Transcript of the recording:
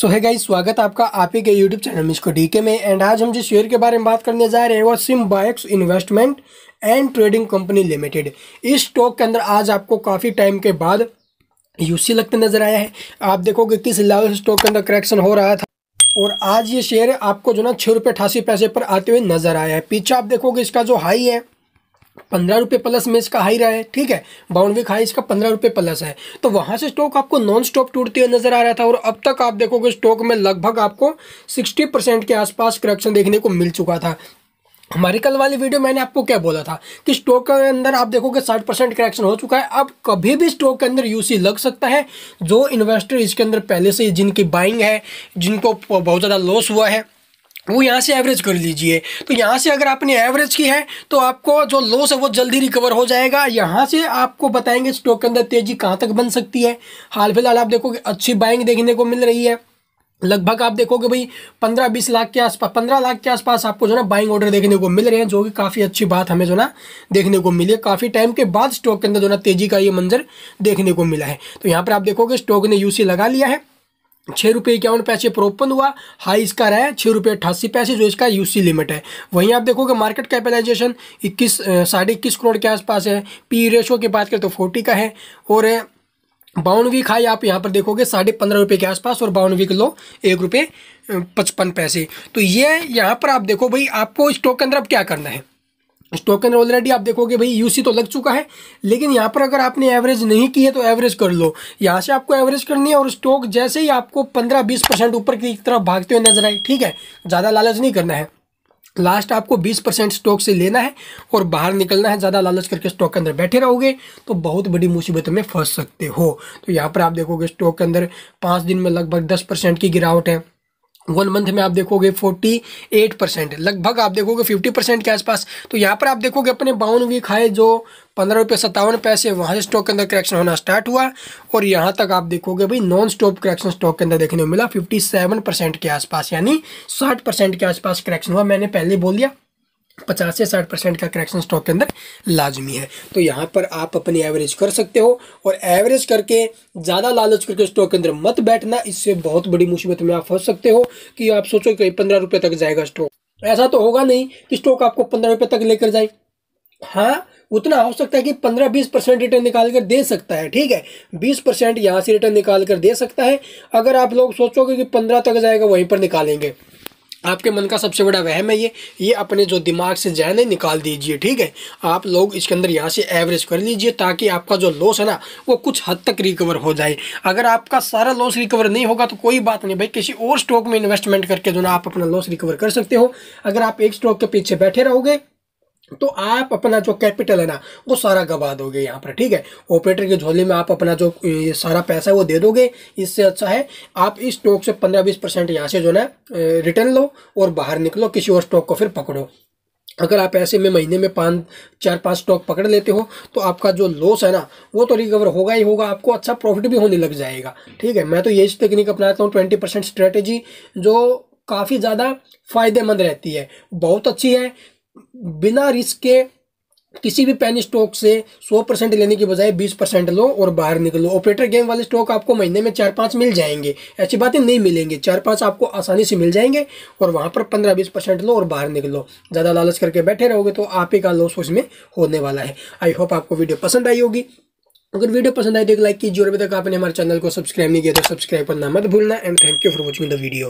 सो है गाइस स्वागत आपका आप ही के यूट्यूब चैनल मिश्को डीके में एंड आज हम जिस शेयर के बारे में बात करने जा रहे हैं वो सिम्बायक्स investment and trading company limited इस स्टॉक के अंदर आज आपको काफ़ी टाइम के बाद यूसी लगते नजर आया है आप देखोगे किस लेवल स्टॉक के अंदर करेक्शन हो रहा था और आज ये शेयर आपको जो ना छः रुपये अठासी पैसे पर आते हुए नजर आया है पीछे आप देखोगे इसका जो हाई है पंद्रह रुपये प्लस में इसका हाई रहा है ठीक है बाउंडविक हाई इसका पंद्रह रुपये प्लस है तो वहाँ से स्टॉक आपको नॉन स्टॉप टूटते हुए नजर आ रहा था और अब तक आप देखोगे स्टॉक में लगभग आपको सिक्सटी परसेंट के आसपास करेक्शन देखने को मिल चुका था हमारी कल वाली वीडियो मैंने आपको क्या बोला था कि स्टॉक के अंदर आप देखोगे साठ परसेंट करेक्शन हो चुका है अब कभी भी स्टॉक के अंदर यूसी लग सकता है जो इन्वेस्टर इसके अंदर पहले से जिनकी बाइंग है जिनको बहुत ज़्यादा लॉस हुआ है वो यहाँ से एवरेज कर लीजिए तो यहाँ से अगर आपने एवरेज की है तो आपको जो लॉस है वो जल्दी रिकवर हो जाएगा यहाँ से आपको बताएंगे स्टॉक के अंदर तेजी कहाँ तक बन सकती है हाल फिलहाल आप देखोगे अच्छी बाइंग देखने को मिल रही है लगभग आप देखोगे भाई पंद्रह बीस लाख के आसपास पंद्रह लाख के आसपास आपको जो ना बाइंग ऑर्डर देखने को मिल रहे हैं जो कि काफ़ी अच्छी बात हमें जो ना देखने को मिली है काफ़ी टाइम के बाद स्टॉक के अंदर जो ना तेजी का ये मंजर देखने को मिला है तो यहाँ पर आप देखोगे स्टॉक ने यूसी लगा लिया है छः रुपये इक्यावन पैसे पर ओपन हुआ हाई इसका रहा है छः रुपये अट्ठासी पैसे जो इसका यूसी लिमिट है वहीं आप देखोगे मार्केट कैपिटलाइजेशन इक्कीस साढ़े इक्कीस करोड़ के आसपास है पी रेशो e की बात करें तो फोर्टी का है और वीक हाई आप यहाँ पर देखोगे साढ़े पंद्रह रुपये के आसपास और वीक लो एक रुपये पचपन पैसे तो ये यहाँ पर आप देखो भाई आपको स्टॉक के अंदर अब क्या करना है टोकन ऑलरेडी आप देखोगे भाई यूसी तो लग चुका है लेकिन यहाँ पर अगर आपने एवरेज नहीं की है तो एवरेज कर लो यहाँ से आपको एवरेज करनी है और स्टॉक जैसे ही आपको 15-20 परसेंट ऊपर की तरफ भागते हुए नजर आए ठीक है ज़्यादा लालच नहीं करना है लास्ट आपको 20 परसेंट स्टॉक से लेना है और बाहर निकलना है ज़्यादा लालच करके स्टॉक के अंदर बैठे रहोगे तो बहुत बड़ी मुसीबत में फंस सकते हो तो यहाँ पर आप देखोगे स्टॉक के अंदर पाँच दिन में लगभग दस परसेंट की गिरावट है वन मंथ में आप देखोगे 48 परसेंट लगभग आप देखोगे 50 परसेंट के आसपास तो यहाँ पर आप देखोगे अपने बावन वीक हाई जो पंद्रह रुपये सत्तावन पैसे वहाँ से स्टॉक के अंदर करेक्शन होना स्टार्ट हुआ और यहाँ तक आप देखोगे भाई नॉन स्टॉप करेक्शन स्टॉक के अंदर देखने को मिला 57 परसेंट के आसपास यानी 60 परसेंट के आसपास करेक्शन हुआ मैंने पहले बोल दिया पचास से साठ परसेंट का करेक्शन स्टॉक के अंदर लाजमी है तो यहाँ पर आप अपनी एवरेज कर सकते हो और एवरेज करके ज़्यादा लालच करके स्टॉक के अंदर मत बैठना इससे बहुत बड़ी मुसीबत में आप फंस सकते हो कि आप सोचो कि पंद्रह रुपये तक जाएगा स्टॉक ऐसा तो होगा नहीं कि स्टॉक आपको पंद्रह रुपये तक लेकर जाए हाँ उतना हो सकता है कि पंद्रह बीस परसेंट रिटर्न निकाल कर दे सकता है ठीक है बीस परसेंट यहाँ से रिटर्न निकाल कर दे सकता है अगर आप लोग सोचोगे कि पंद्रह तक जाएगा वहीं पर निकालेंगे आपके मन का सबसे बड़ा वहम है ये ये अपने जो दिमाग से जहन है निकाल दीजिए ठीक है आप लोग इसके अंदर यहाँ से एवरेज कर लीजिए ताकि आपका जो लॉस है ना वो कुछ हद तक रिकवर हो जाए अगर आपका सारा लॉस रिकवर नहीं होगा तो कोई बात नहीं भाई किसी और स्टॉक में इन्वेस्टमेंट करके जो ना आप अपना लॉस रिकवर कर सकते हो अगर आप एक स्टॉक के पीछे बैठे रहोगे तो आप अपना जो कैपिटल है ना वो सारा गवा दोगे यहाँ पर ठीक है ऑपरेटर के झोले में आप अपना जो ये सारा पैसा है वो दे दोगे इससे अच्छा है आप इस स्टॉक से पंद्रह बीस परसेंट यहाँ से जो ना रिटर्न लो और बाहर निकलो किसी और स्टॉक को फिर पकड़ो अगर आप ऐसे में महीने में पाँच चार पांच स्टॉक पकड़ लेते हो तो आपका जो लॉस है ना वो तो रिकवर होगा ही होगा आपको अच्छा प्रॉफिट भी होने लग जाएगा ठीक है मैं तो यही तकनीक अपनाता हूँ ट्वेंटी परसेंट स्ट्रेटेजी जो काफ़ी ज़्यादा फ़ायदेमंद रहती है बहुत अच्छी है बिना रिस्क के किसी भी पेन स्टॉक से 100 परसेंट लेने के बजाय 20 परसेंट लो और बाहर निकलो ऑपरेटर गेम वाले स्टॉक आपको महीने में चार पांच मिल जाएंगे ऐसी बातें नहीं मिलेंगे चार पांच आपको आसानी से मिल जाएंगे और वहां पर 15-20 परसेंट लो और बाहर निकलो ज़्यादा लालच करके बैठे रहोगे तो आप ही का लॉस उसमें होने वाला है आई होप आपको वीडियो पसंद आई होगी अगर वीडियो पसंद आई तो एक लाइक कीजिए और अभी तक आपने हमारे चैनल को सब्सक्राइब नहीं किया तो सब्सक्राइब करना मत भूलना and thank you for watching the video